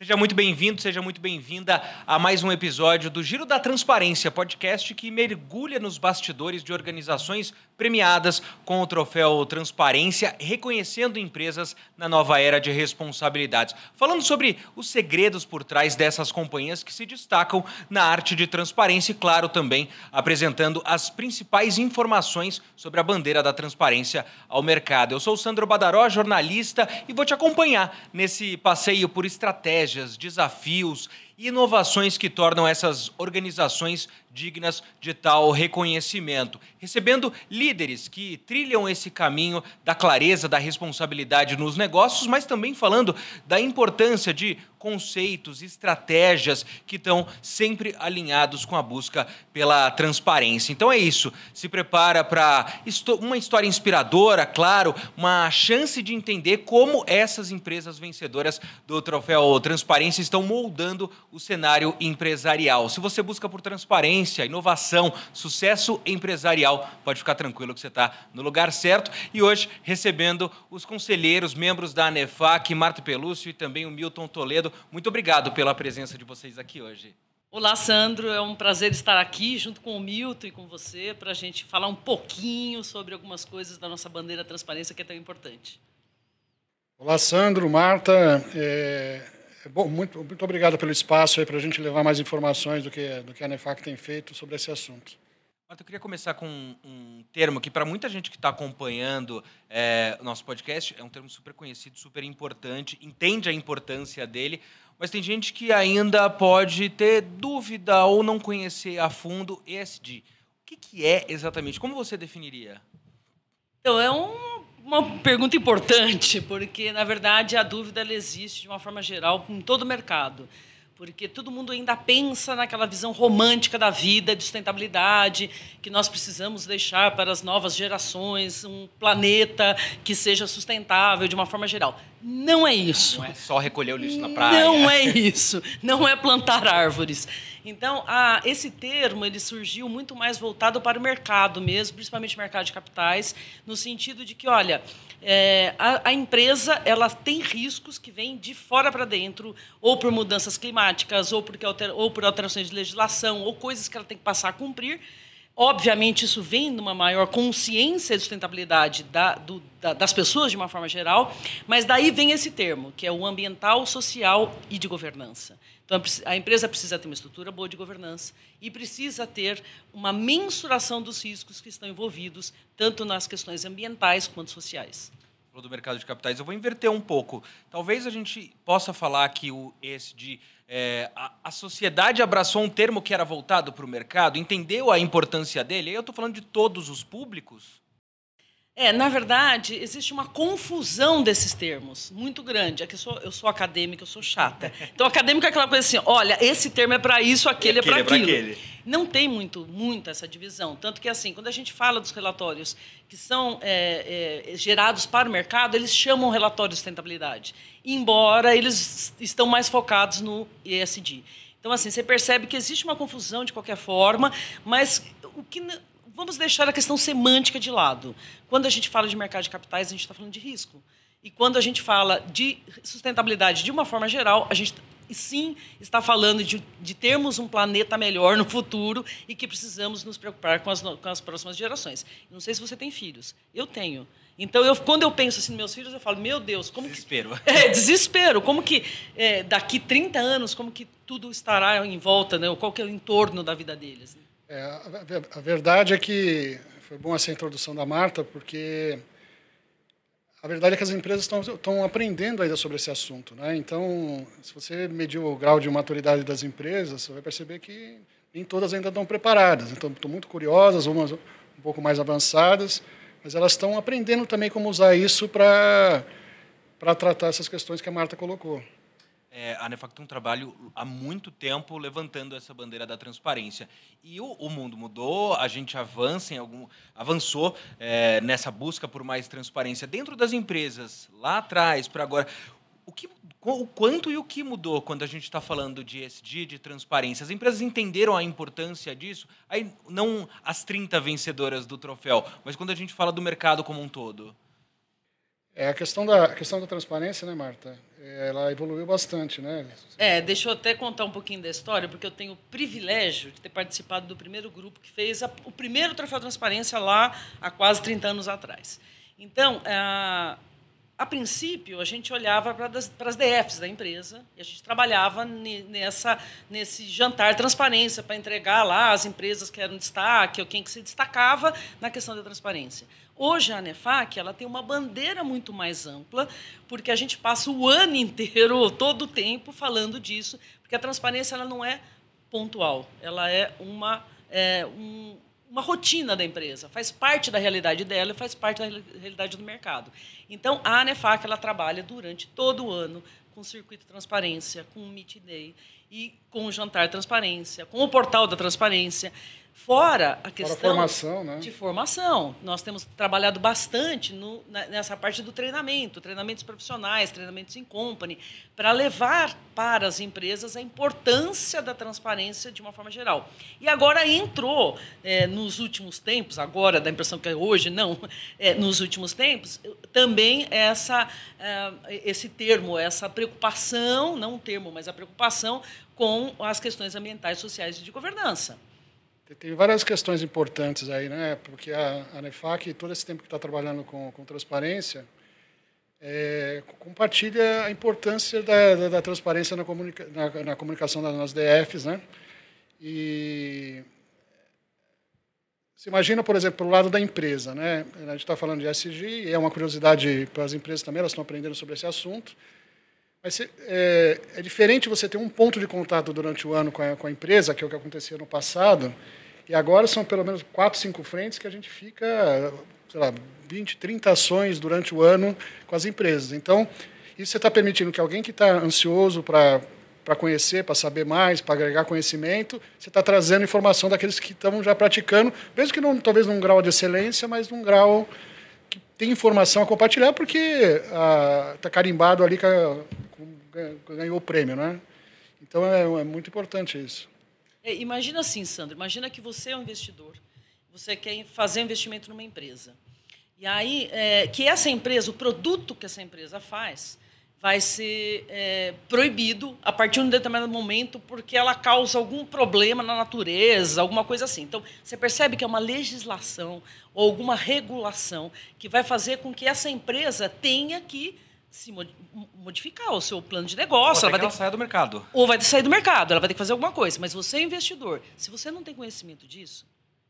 Seja muito bem-vindo, seja muito bem-vinda a mais um episódio do Giro da Transparência, podcast que mergulha nos bastidores de organizações premiadas com o troféu Transparência, reconhecendo empresas na nova era de responsabilidades. Falando sobre os segredos por trás dessas companhias que se destacam na arte de transparência e, claro, também apresentando as principais informações sobre a bandeira da transparência ao mercado. Eu sou o Sandro Badaró, jornalista, e vou te acompanhar nesse passeio por estratégias, desafios e inovações que tornam essas organizações dignas de tal reconhecimento, recebendo líderes que trilham esse caminho da clareza, da responsabilidade nos negócios, mas também falando da importância de conceitos, estratégias que estão sempre alinhados com a busca pela transparência. Então é isso. Se prepara para uma história inspiradora, claro, uma chance de entender como essas empresas vencedoras do troféu Transparência estão moldando o cenário empresarial. Se você busca por transparência, excelência, inovação, sucesso empresarial. Pode ficar tranquilo que você está no lugar certo. E hoje recebendo os conselheiros, membros da ANEFAC, Marta Pelúcio e também o Milton Toledo. Muito obrigado pela presença de vocês aqui hoje. Olá, Sandro. É um prazer estar aqui junto com o Milton e com você para a gente falar um pouquinho sobre algumas coisas da nossa bandeira transparência que é tão importante. Olá, Sandro, Marta. É Bom, muito, muito obrigado pelo espaço para a gente levar mais informações do que, do que a Nefac tem feito sobre esse assunto. Marta, eu queria começar com um, termo que, para muita gente que está acompanhando é, o nosso podcast, é um termo super conhecido, super importante, entende a importância dele, mas tem gente que ainda pode ter dúvida ou não conhecer a fundo ESG. O que, que é exatamente? Como você definiria? Então, é um uma pergunta importante, porque, na verdade, a dúvida existe de uma forma geral em todo o mercado. Porque todo mundo ainda pensa naquela visão romântica da vida, de sustentabilidade, que nós precisamos deixar para as novas gerações um planeta que seja sustentável de uma forma geral. Não é isso. Não é só recolher o lixo na praia. Não é isso. Não é plantar árvores. Então, a, esse termo ele surgiu muito mais voltado para o mercado mesmo, principalmente mercado de capitais, no sentido de que, olha, é, a, a, empresa ela tem riscos que vêm de fora para dentro, ou por mudanças climáticas, ou, porque alter, ou por alterações de legislação, ou coisas que ela tem que passar a cumprir, Obviamente, isso vem de uma maior consciência de sustentabilidade da, do, da, das pessoas de uma forma geral, mas daí vem esse termo, que é o ambiental, social e de governança. Então, a empresa precisa ter uma estrutura boa de governança e precisa ter uma mensuração dos riscos que estão envolvidos, tanto nas questões ambientais quanto sociais do mercado de capitais. Eu vou inverter um pouco. Talvez a gente possa falar que o ESG é, a, a, sociedade abraçou um termo que era voltado para o mercado, entendeu a importância dele. Aí eu estou falando de todos os públicos é, na verdade, existe uma confusão desses termos muito grande. É que eu sou, eu sou acadêmica, eu sou chata. Então, acadêmica é aquela coisa assim: olha, esse termo é para isso, aquele, é aquele é para é aquilo. Aquele. Não tem muito, muito essa divisão. Tanto que, assim, quando a gente fala dos relatórios que são é, é, gerados para o mercado, eles chamam relatório de sustentabilidade, embora eles estão mais focados no ESG. Então, assim, você percebe que existe uma confusão de qualquer forma, mas o que vamos deixar a questão semântica de lado. Quando a gente fala de mercado de capitais, a gente está falando de risco. E quando a gente fala de sustentabilidade de uma forma geral, a gente sim está falando de, de termos um planeta melhor no futuro e que precisamos nos preocupar com as, com as próximas gerações. Não sei se você tem filhos. Eu tenho. Então, eu, quando eu penso assim nos meus filhos, eu falo, meu Deus, como desespero. que... Desespero. É, desespero. Como que é, daqui 30 anos, como que tudo estará em volta, né? Ou qual que é o entorno da vida deles. Né? É, a, a verdade é que foi bom essa introdução da Marta, porque a verdade é que as empresas estão aprendendo ainda sobre esse assunto. Né? Então, se você medir o grau de maturidade das empresas, você vai perceber que nem todas ainda estão preparadas. Então, estão muito curiosas, umas um pouco mais avançadas, mas elas estão aprendendo também como usar isso para tratar essas questões que a Marta colocou é, a Nefac tem um trabalho há muito tempo levantando essa bandeira da transparência. E o, o mundo mudou, a gente avança em algum, avançou é, nessa busca por mais transparência dentro das empresas, lá atrás, para agora. O, que, o quanto e o que mudou quando a gente está falando de ESG, de transparência? As empresas entenderam a importância disso? Aí, não as 30 vencedoras do troféu, mas quando a gente fala do mercado como um todo. É a questão da, a questão da transparência, né, Marta? ela evoluiu bastante, né? É, deixa eu até contar um pouquinho da história, porque eu tenho o privilégio de ter participado do primeiro grupo que fez a, o primeiro Troféu Transparência lá há quase 30 anos atrás. Então, a, ah, a princípio, a gente olhava para, as DFs da empresa e a gente trabalhava nessa, nesse jantar transparência para entregar lá as empresas que eram destaque ou quem que se destacava na questão da transparência. Hoje a Anefac ela tem uma bandeira muito mais ampla, porque a gente passa o ano inteiro, todo o tempo, falando disso, porque a transparência ela não é pontual, ela é uma, é, um, uma rotina da empresa, faz parte da realidade dela e faz parte da realidade do mercado. Então, a Anefac ela trabalha durante todo o ano com o circuito transparência, com o Meet Day e com o jantar transparência, com o portal da transparência. Fora a questão Fora a formação, né? de formação. Nós temos trabalhado bastante no, nessa parte do treinamento, treinamentos profissionais, treinamentos em company, para levar para as empresas a importância da transparência de uma forma geral. E agora entrou, é, nos últimos tempos, agora da impressão que é hoje, não, é, nos últimos tempos, também essa, é, esse termo, essa preocupação, não um termo, mas a preocupação com as questões ambientais, sociais e de governança. Tem várias questões importantes aí, né? Porque a, a NEFAC, todo esse tempo que está trabalhando com, com transparência, é, compartilha a importância da, da, da transparência na, comunica, na, na, comunicação das DFs, né? E se imagina, por exemplo, pelo lado da empresa, né? A gente está falando de SG, é uma curiosidade para as empresas também, elas estão aprendendo sobre esse assunto. Mas é, é, diferente você ter um ponto de contato durante o ano com a, com a empresa, que é o que acontecia no passado, e agora são pelo menos quatro, cinco frentes que a gente fica, sei lá, 20, 30 ações durante o ano com as empresas. Então, isso você está permitindo que alguém que está ansioso para para conhecer, para saber mais, para agregar conhecimento, você está trazendo informação daqueles que estão já praticando, mesmo que não, talvez num grau de excelência, mas num grau que tem informação a compartilhar, porque está ah, tá carimbado ali com a, ganhou o prêmio, né? Então é, é muito importante isso. É, imagina assim, Sandro, imagina que você é um investidor, você quer fazer um investimento numa empresa. E aí, é, que essa empresa, o produto que essa empresa faz, vai ser é, proibido a partir de um determinado momento porque ela causa algum problema na natureza, alguma coisa assim. Então, você percebe que é uma legislação ou alguma regulação que vai fazer com que essa empresa tenha que se modificar o seu plano de negócio. Ou ela vai ter que sair do mercado. Ou vai ter que sair do mercado, ela vai ter que fazer alguma coisa. Mas você é investidor. Se você não tem conhecimento disso,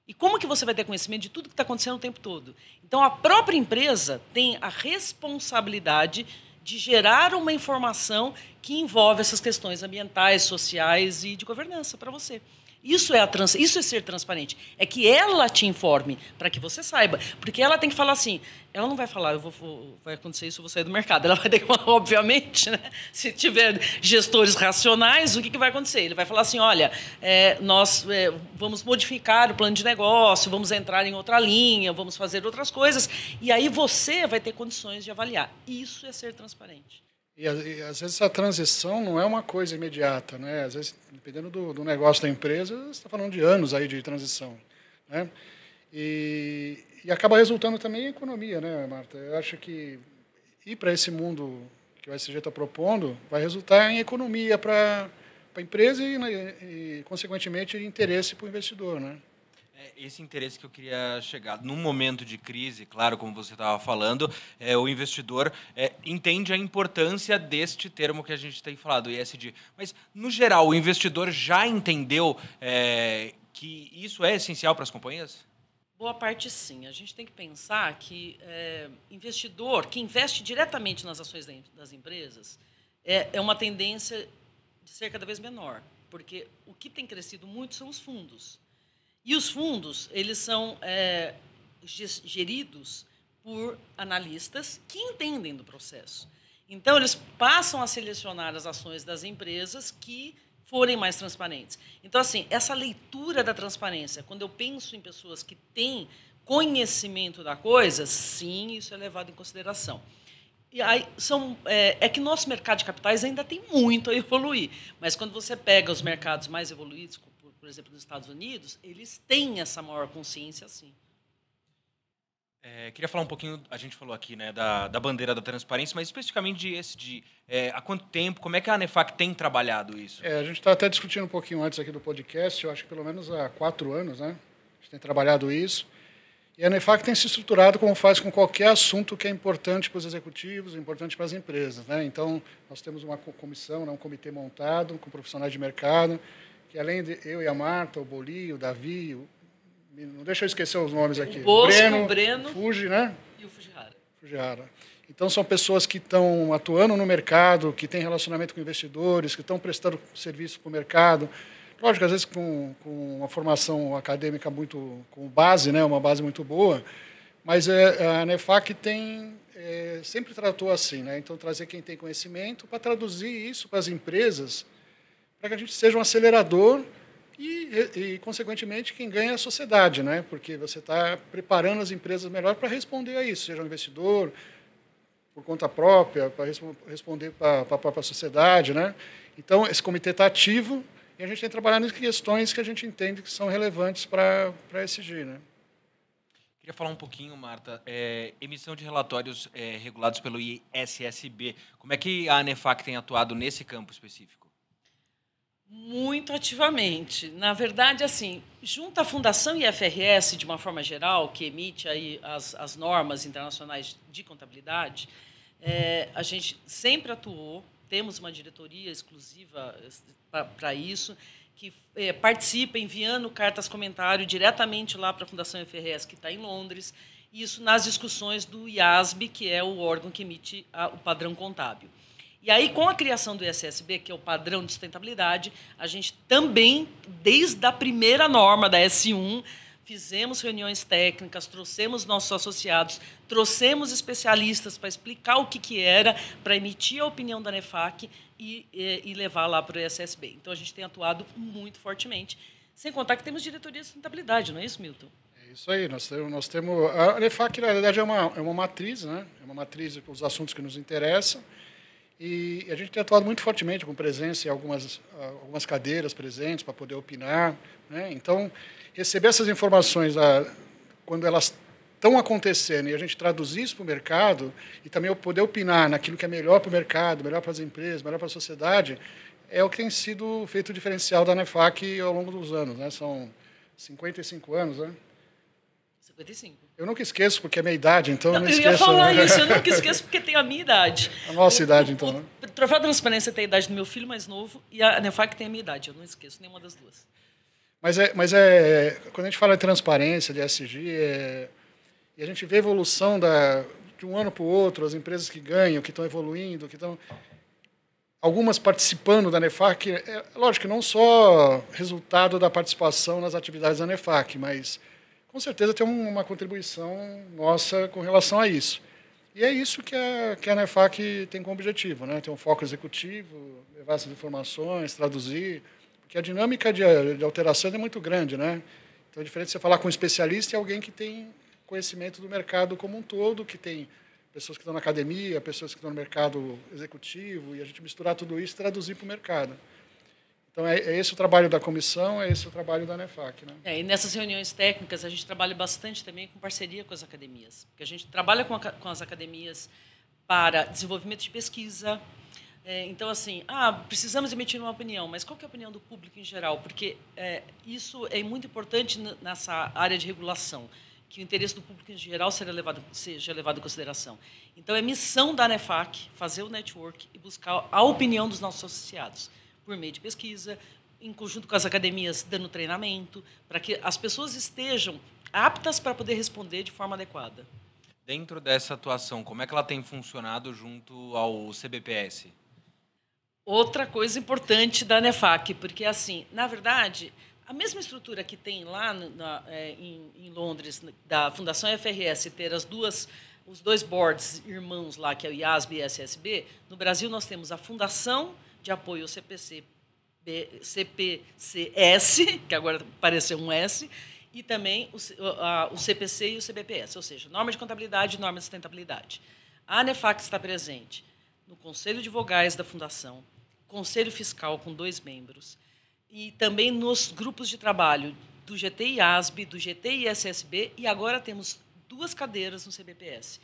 e como que você vai ter conhecimento de tudo que está acontecendo o tempo todo? Então, a própria empresa tem a responsabilidade de gerar uma informação que envolve essas questões ambientais, sociais e de governança para você. Isso é, a trans, isso é ser transparente. É que ela te informe para que você saiba. Porque ela tem que falar assim. Ela não vai falar, eu vou, vou vai acontecer isso, eu vou sair do mercado. Ela vai ter que falar, obviamente, né? se tiver gestores racionais, o que, que vai acontecer? Ele vai falar assim: olha, é, nós é, vamos modificar o plano de negócio, vamos entrar em outra linha, vamos fazer outras coisas. E aí você vai ter condições de avaliar. Isso é ser transparente. E, e, às vezes essa transição não é uma coisa imediata, né? Às vezes, dependendo do, do negócio da empresa, você está falando de anos aí de transição, né? E, e acaba resultando também em economia, né, Marta? Eu acho que ir para esse mundo que o SG está propondo vai resultar em economia para a empresa né, e, e, consequentemente, interesse para o investidor, né? É esse interesse que eu queria chegar. Num momento de crise, claro, como você estava falando, é, o investidor é, entende a importância deste termo que a gente tem falado, ISD. Mas, no geral, o investidor já entendeu é, que isso é essencial para as companhias? Boa parte sim. A gente tem que pensar que é, investidor que investe diretamente nas ações das empresas é, é, uma tendência de ser cada vez menor, porque o que tem crescido muito são os fundos. E os fundos, eles são é, geridos por analistas que entendem do processo. Então, eles passam a selecionar as ações das empresas que forem mais transparentes. Então, assim, essa leitura da transparência, quando eu penso em pessoas que têm conhecimento da coisa, sim, isso é levado em consideração. E aí são, é, é, que nosso mercado de capitais ainda tem muito a evoluir. Mas quando você pega os mercados mais evoluídos, por exemplo, nos Estados Unidos, eles têm essa maior consciência, sim. É, queria falar um pouquinho, a gente falou aqui, né, da, da bandeira da transparência, mas especificamente de esse de é, há quanto tempo, como é que a Anefac tem trabalhado isso? É, a gente está até discutindo um pouquinho antes aqui do podcast, eu acho que pelo menos há quatro anos, né? A gente tem trabalhado isso. E a Anefac tem se estruturado como faz com qualquer assunto que é importante para os executivos, é importante para as empresas, né? Então, nós temos uma comissão, né, um comitê montado com profissionais de mercado, que além de eu e a Marta, o Boli, o Davi, o, não deixa eu esquecer os nomes aqui. O Bosco, Breno, o Breno, Fuji, né? E o Fujihara. Fujihara. Então são pessoas que estão atuando no mercado, que têm relacionamento com investidores, que estão prestando serviço para o mercado. Lógico, às vezes com, com uma formação acadêmica muito com base, né, uma base muito boa, mas é, a Nefac tem é, sempre tratou assim, né? Então trazer quem tem conhecimento para traduzir isso para as empresas para que a gente seja um acelerador e, e, consequentemente, quem ganha é a sociedade, né? porque você está preparando as empresas melhor para responder a isso, seja um investidor, por conta própria, para responder para a própria sociedade. Né? Então, esse comitê está ativo e a gente tem trabalhado em questões que a gente entende que são relevantes para a SG. Né? Queria falar um pouquinho, Marta, é, emissão de relatórios é, regulados pelo ISSB. Como é que a ANEFAC tem atuado nesse campo específico? Muito ativamente. Na verdade, assim, junto à Fundação IFRS, de uma forma geral, que emite aí as, as normas internacionais de contabilidade, é, a gente sempre atuou, temos uma diretoria exclusiva para isso, que é, participa enviando cartas comentário diretamente lá para a Fundação IFRS que está em Londres, isso nas discussões do IASB, que é o órgão que emite a, o padrão contábil. E aí, com a criação do ISSB, que é o padrão de sustentabilidade, a gente também, desde a primeira norma da S1, fizemos reuniões técnicas, trouxemos nossos associados, trouxemos especialistas para explicar o que, que era, para emitir a opinião da NEFAC e, e, e levar lá para o ISSB. Então, a gente tem atuado muito fortemente. Sem contar que temos diretoria de sustentabilidade, não é isso, Milton? É isso aí, nós temos, nós temos a NEFAC, na verdade, é uma, é uma matriz, né? é uma matriz, com os assuntos que nos interessam, e a gente tem atuado muito fortemente com presença em algumas, algumas cadeiras presentes para poder opinar. Né? Então, receber essas informações ah, quando elas estão acontecendo e a gente traduzir isso para o mercado e também poder opinar naquilo que é melhor para o mercado, melhor para as empresas, melhor para a sociedade, é o que tem sido feito o diferencial da Nefac ao longo dos anos. Né? São 55 anos, né? 55. Eu nunca esqueço, porque é minha idade, então não, eu não esqueço. Eu ia falar né? isso, eu nunca esqueço, porque tem a minha idade. A nossa o, idade, então. O, né? o Troféu Transparência tem a idade do meu filho mais novo e a Nefac tem a minha idade. Eu não esqueço nenhuma das duas. Mas é, mas é quando a gente fala de transparência, de SG, é, e a gente vê a evolução da, de um ano para o outro, as empresas que ganham, que estão evoluindo, que estão algumas participando da Nefac, é, lógico que não só resultado da participação nas atividades da Nefac, mas com certeza tem uma contribuição nossa com relação a isso. E é isso que a, que a NEFAC tem como objetivo, né? ter um foco executivo, levar essas informações, traduzir, porque a dinâmica de, de alteração é muito grande. Né? Então, é diferente você falar com um especialista e alguém que tem conhecimento do mercado como um todo, que tem pessoas que estão na academia, pessoas que estão no mercado executivo, e a gente misturar tudo isso e traduzir para o mercado. Então, é, é, esse o trabalho da comissão, é esse o trabalho da NEFAC, Né? É, e nessas reuniões técnicas, a gente trabalha bastante também com parceria com as academias, porque a gente trabalha com, a, com as academias para desenvolvimento de pesquisa. É, então, assim, ah, precisamos emitir uma opinião, mas qual é a opinião do público em geral? Porque é, isso é muito importante nessa área de regulação, que o interesse do público em geral seja levado, seja levado em consideração. Então, é missão da ANEFAC fazer o network e buscar a opinião dos nossos associados por meio de pesquisa, em conjunto com as academias dando treinamento, para que as pessoas estejam aptas para poder responder de forma adequada. Dentro dessa atuação, como é que ela tem funcionado junto ao CBPS? Outra coisa importante da Nefac, porque assim, na verdade, a mesma estrutura que tem lá na, é, em, em, Londres, da Fundação FRS, ter as duas, os dois boards irmãos lá, que é o IASB e o SSB, no Brasil nós temos a Fundação de apoio ao CPC, B, CPCS, que agora pareceu um S, e também o, a, o CPC e o CBPS, ou seja, norma de contabilidade e norma de sustentabilidade. A Anefac está presente no Conselho de Vogais da Fundação, Conselho Fiscal com dois membros, e também nos grupos de trabalho do GTI-ASB, do GTI-SSB, e agora temos duas cadeiras no CBPS.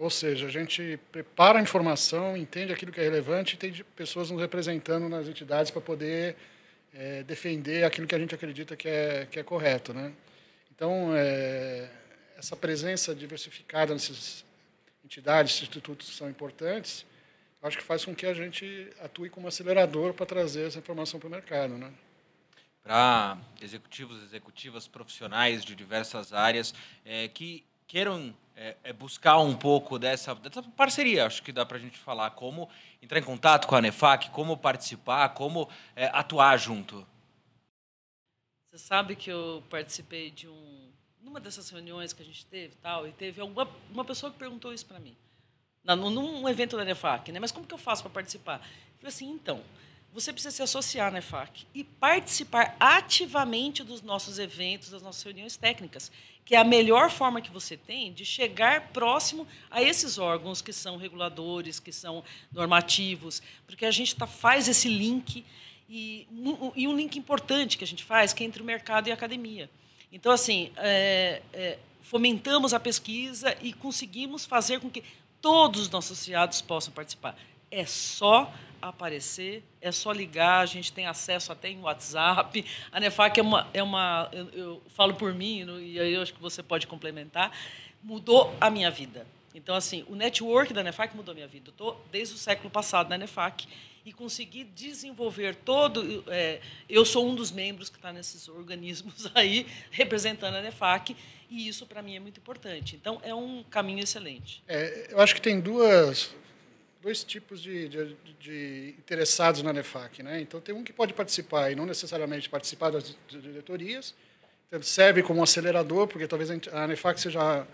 Ou seja, a gente prepara a informação, entende aquilo que é relevante e tem pessoas nos representando nas entidades para poder é, defender aquilo que a gente acredita que é, que é correto. Né? Então, é, essa presença diversificada nessas entidades, esses institutos são importantes, acho que faz com que a gente atue como acelerador para trazer essa informação para o mercado. Né? Para executivos, executivas, profissionais de diversas áreas, é, que queiram é, é buscar um pouco dessa, dessa, parceria, acho que dá para a gente falar, como entrar em contato com a Nefac, como participar, como é, atuar junto. Você sabe que eu participei de um, numa dessas reuniões que a gente teve, tal, e teve alguma, uma pessoa que perguntou isso para mim, na, num evento da Nefac, né? Mas como que eu faço para participar? Eu falei assim, então, você precisa se associar na né, EFAC e participar ativamente dos nossos eventos, das nossas reuniões técnicas, que é a melhor forma que você tem de chegar próximo a esses órgãos que são reguladores, que são normativos, porque a gente tá, faz esse link, e, e um link importante que a gente faz, que é entre o mercado e a academia. Então, assim, é, é, fomentamos a pesquisa e conseguimos fazer com que todos os nossos associados possam participar. É só aparecer, é só ligar, a gente tem acesso até em WhatsApp. A Nefac é uma. É uma eu, eu falo por mim, e aí eu acho que você pode complementar. Mudou a minha vida. Então, assim, o network da Nefac mudou a minha vida. Eu estou desde o século passado na Nefac e consegui desenvolver todo. É, eu sou um dos membros que está nesses organismos aí, representando a Nefac, e isso para mim é muito importante. Então, é um caminho excelente. É, eu acho que tem duas dois tipos de, de, de, interessados na NEFAC. Né? Então, tem um que pode participar e não necessariamente participar das diretorias, então, serve como acelerador, porque talvez a NEFAC seja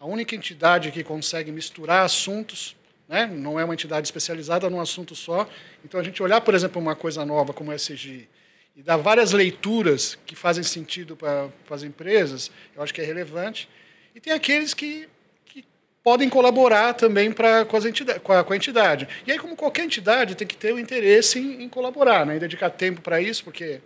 a única entidade que consegue misturar assuntos, né? não é uma entidade especializada num assunto só. Então, a gente olhar, por exemplo, uma coisa nova como o SGI e dar várias leituras que fazem sentido para as empresas, eu acho que é relevante. E tem aqueles que podem colaborar também pra, com, entidade, com, a, com, a, entidade. E aí, como qualquer entidade, tem que ter o interesse em, em colaborar, né? em dedicar tempo para isso, porque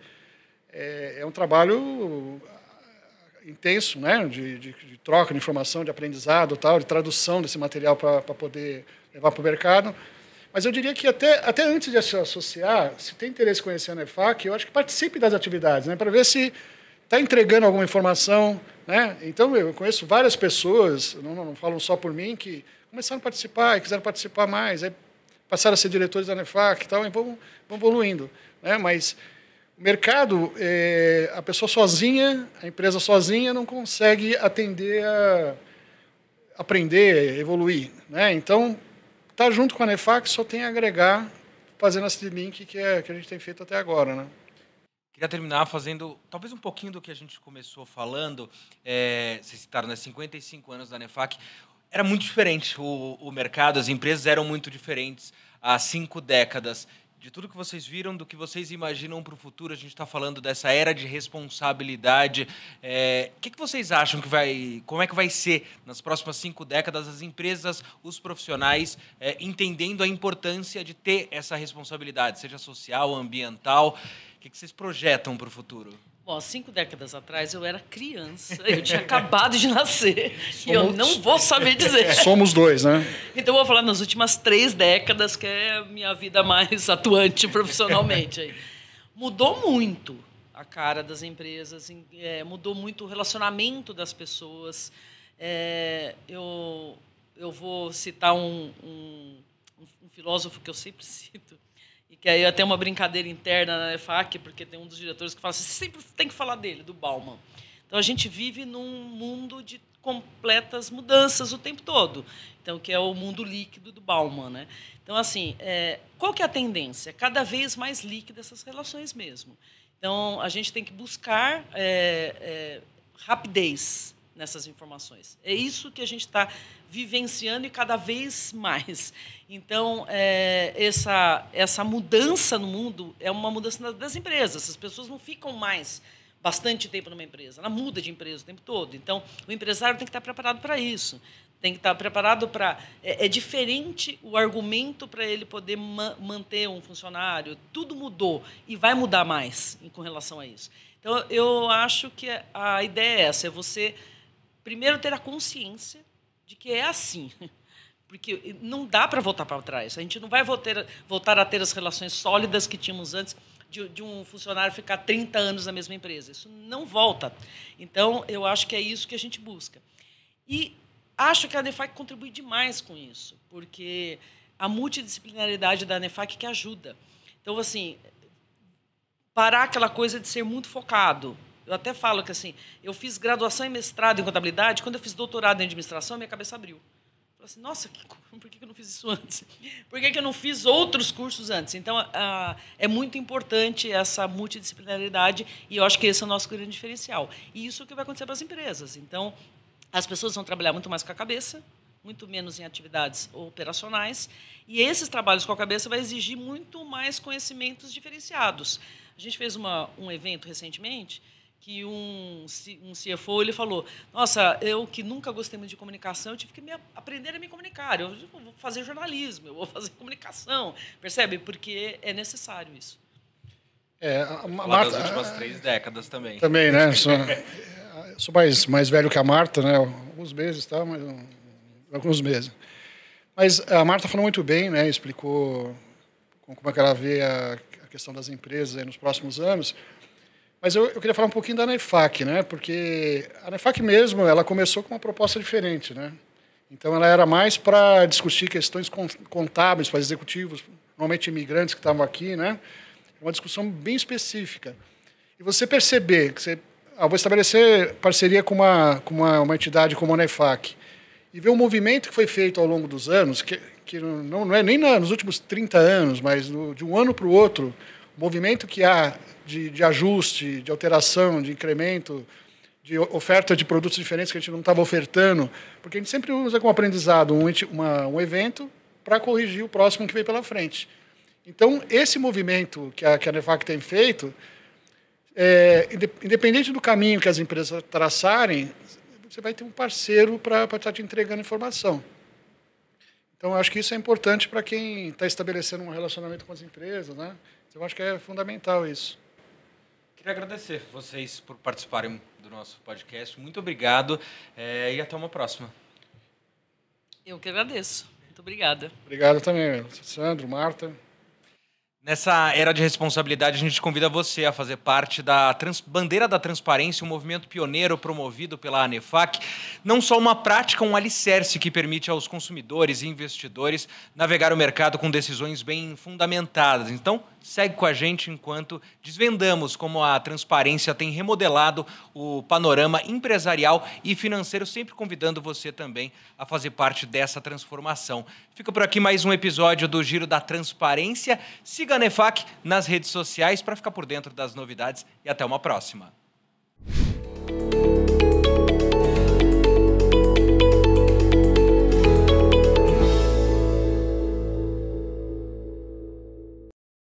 é, é, um trabalho ah, intenso, né? De, de, de, troca de informação, de aprendizado, tal, de tradução desse material para poder levar para o mercado. Mas eu diria que até, até antes de se associar, se tem interesse em conhecer a Nefac, eu acho que participe das atividades, né? para ver se está entregando alguma informação, né? Então, eu conheço várias pessoas, não, não, não falam só por mim, que começaram a participar e quiseram participar mais, aí passaram a ser diretores da Nefac e tal, e vão, vão evoluindo. Né? Mas o mercado, é, a pessoa sozinha, a empresa sozinha, não consegue atender a aprender, evoluir. Né? Então, estar tá junto com a Nefac só tem a agregar fazendo esse link que, é, que a gente tem feito até agora. Né? Queria terminar fazendo talvez um pouquinho do que a gente começou falando. É, vocês citaram, né? 55 anos da Nefac. Era muito diferente o, o mercado, as empresas eram muito diferentes há cinco décadas. De tudo que vocês viram, do que vocês imaginam para o futuro, a gente está falando dessa era de responsabilidade. É, o é, que, que vocês acham que vai. Como é que vai ser nas próximas cinco décadas as empresas, os profissionais, é, entendendo a importância de ter essa responsabilidade, seja social, ambiental? que, que vocês projetam para o futuro? Bom, cinco décadas atrás eu era criança, eu tinha acabado de nascer Somos... e eu não vou saber dizer. Somos dois, né? Então eu vou falar nas últimas três décadas, que é a minha vida mais atuante profissionalmente. Mudou muito a cara das empresas, é, mudou muito o relacionamento das pessoas. É, eu, eu vou citar um, um, um filósofo que eu sempre cito, e que aí até uma brincadeira interna na EFAC, porque tem um dos diretores que fala assim, sempre tem que falar dele, do Bauman. Então a gente vive num mundo de completas mudanças o tempo todo. Então, que é o mundo líquido do Bauman, né? Então, assim, é, qual que é a tendência? Cada vez mais líquida essas relações mesmo. Então, a gente tem que buscar é, é, rapidez, nessas informações. É isso que a gente está vivenciando e cada vez mais. Então, é, essa, essa mudança no mundo é uma mudança das empresas. As pessoas não ficam mais bastante tempo numa empresa, ela muda de empresa o tempo todo. Então, o empresário tem que estar tá preparado para isso. Tem que estar tá preparado para. É, é diferente o argumento para ele poder ma manter um funcionário. Tudo mudou e vai mudar mais em, com relação a isso. Então, eu acho que a ideia é essa: é você primeiro ter a consciência de que é assim. Porque não dá para voltar para trás. A gente não vai voltar, voltar a ter as relações sólidas que tínhamos antes de, de, um funcionário ficar 30 anos na mesma empresa. Isso não volta. Então, eu acho que é isso que a gente busca. E acho que a NEFAC contribui demais com isso, porque a multidisciplinaridade da NEFAC que ajuda. Então, assim, parar aquela coisa de ser muito focado eu até falo que assim, eu fiz graduação e mestrado em contabilidade, quando eu fiz doutorado em administração, minha cabeça abriu. Falei assim, nossa, que, por que eu não fiz isso antes? Por que eu não fiz outros cursos antes? Então, ah, é muito importante essa multidisciplinaridade e eu acho que esse é o nosso grande diferencial. E isso é o que vai acontecer para as empresas. Então, as pessoas vão trabalhar muito mais com a cabeça, muito menos em atividades operacionais. E esses trabalhos com a cabeça vai exigir muito mais conhecimentos diferenciados. A gente fez uma, um evento recentemente que um, um CFO ele falou: Nossa, eu que nunca gostei muito de comunicação, eu tive que me, aprender a me comunicar. Eu vou fazer jornalismo, eu vou fazer comunicação. Percebe? Porque é necessário isso. É, a Marta, das últimas três décadas também. Também, né? Sou, sou mais, mais velho que a Marta, né? Alguns meses, tá? Mas, alguns meses. Mas a Marta falou muito bem, né? Explicou como é que ela vê a, a questão das empresas nos próximos anos. Mas eu, eu, queria falar um pouquinho da Nefac, né? Porque a Nefac mesmo, ela começou com uma proposta diferente, né? Então ela era mais para discutir questões contábeis para executivos, normalmente imigrantes que estavam aqui, né? Uma discussão bem específica. E você perceber que você ah, vou estabelecer parceria com uma com uma, uma entidade como a Nefac e ver o um movimento que foi feito ao longo dos anos, que, que não, não é nem na, nos últimos 30 anos, mas no, de um ano para o outro, movimento que há de, de ajuste, de alteração, de incremento, de oferta de produtos diferentes que a gente não estava ofertando, porque a gente sempre usa como aprendizado um, uma, um evento para corrigir o próximo que vem pela frente. Então, esse movimento que a, que a Nefac tem feito, é, independente do caminho que as empresas traçarem, você vai ter um parceiro para estar tá te entregando informação. Então, acho que isso é importante para quem está estabelecendo um relacionamento com as empresas, né? Eu acho que é fundamental isso. Queria agradecer vocês por participarem do nosso podcast. Muito obrigado é, e até uma próxima. Eu que agradeço. Muito obrigada. Obrigado também, Sandro, Marta. Nessa era de responsabilidade, a gente convida você a fazer parte da Trans... Bandeira da Transparência, um movimento pioneiro promovido pela ANEFAC. Não só uma prática, um alicerce que permite aos consumidores e investidores navegar o mercado com decisões bem fundamentadas. Então, Segue com a gente enquanto desvendamos como a transparência tem remodelado o panorama empresarial e financeiro, sempre convidando você também a fazer parte dessa transformação. Fica por aqui mais um episódio do Giro da Transparência. Siga a Nefac nas redes sociais para ficar por dentro das novidades e até uma próxima.